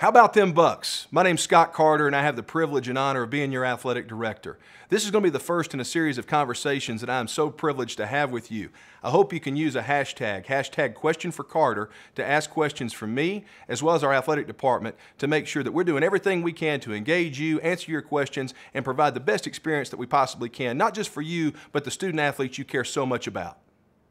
How about them Bucks? My name's Scott Carter, and I have the privilege and honor of being your athletic director. This is going to be the first in a series of conversations that I am so privileged to have with you. I hope you can use a hashtag, hashtag question for Carter, to ask questions for me as well as our athletic department to make sure that we're doing everything we can to engage you, answer your questions, and provide the best experience that we possibly can, not just for you, but the student athletes you care so much about.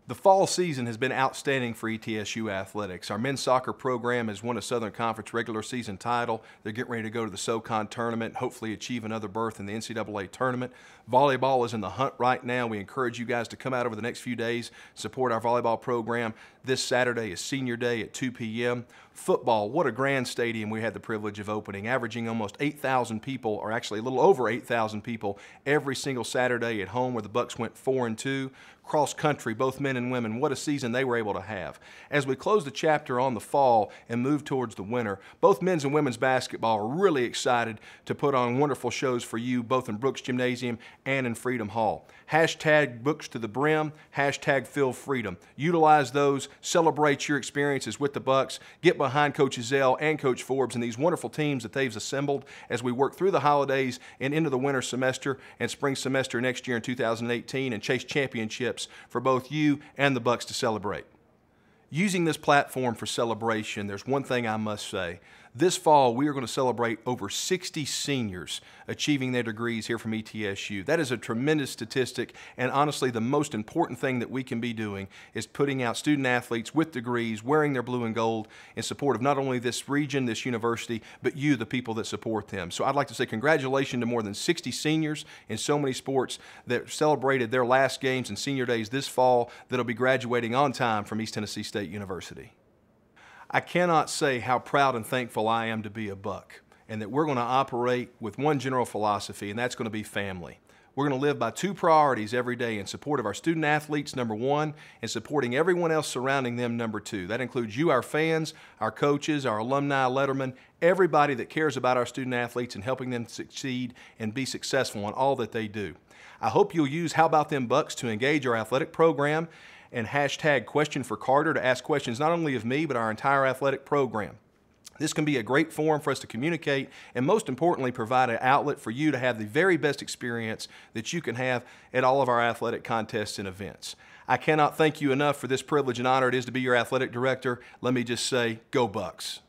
The fall season has been outstanding for ETSU athletics. Our men's soccer program has won a Southern Conference regular season title. They're getting ready to go to the SoCon tournament, hopefully achieve another berth in the NCAA tournament. Volleyball is in the hunt right now. We encourage you guys to come out over the next few days, support our volleyball program. This Saturday is senior day at 2 p.m. Football, what a grand stadium we had the privilege of opening, averaging almost 8,000 people, or actually a little over 8,000 people every single Saturday at home where the Bucks went 4 and 2 cross country, both men and women. What a season they were able to have. As we close the chapter on the fall and move towards the winter, both men's and women's basketball are really excited to put on wonderful shows for you, both in Brooks Gymnasium and in Freedom Hall. Hashtag Books to the Brim, hashtag Feel Freedom. Utilize those, celebrate your experiences with the Bucks, get behind Coach Zell and Coach Forbes and these wonderful teams that they've assembled as we work through the holidays and into the winter semester and spring semester next year in 2018 and chase championships tips for both you and the Bucks to celebrate. Using this platform for celebration, there's one thing I must say. This fall, we are going to celebrate over 60 seniors achieving their degrees here from ETSU. That is a tremendous statistic, and honestly, the most important thing that we can be doing is putting out student athletes with degrees, wearing their blue and gold in support of not only this region, this university, but you, the people that support them. So I'd like to say congratulations to more than 60 seniors in so many sports that celebrated their last games and senior days this fall that'll be graduating on time from East Tennessee State University. I cannot say how proud and thankful I am to be a buck and that we're going to operate with one general philosophy, and that's going to be family. We're going to live by two priorities every day in support of our student athletes, number one, and supporting everyone else surrounding them, number two. That includes you, our fans, our coaches, our alumni, lettermen, everybody that cares about our student athletes and helping them succeed and be successful in all that they do. I hope you'll use How About Them Bucks to engage our athletic program and hashtag question for Carter to ask questions not only of me, but our entire athletic program. This can be a great forum for us to communicate and most importantly, provide an outlet for you to have the very best experience that you can have at all of our athletic contests and events. I cannot thank you enough for this privilege and honor it is to be your athletic director. Let me just say, go Bucks.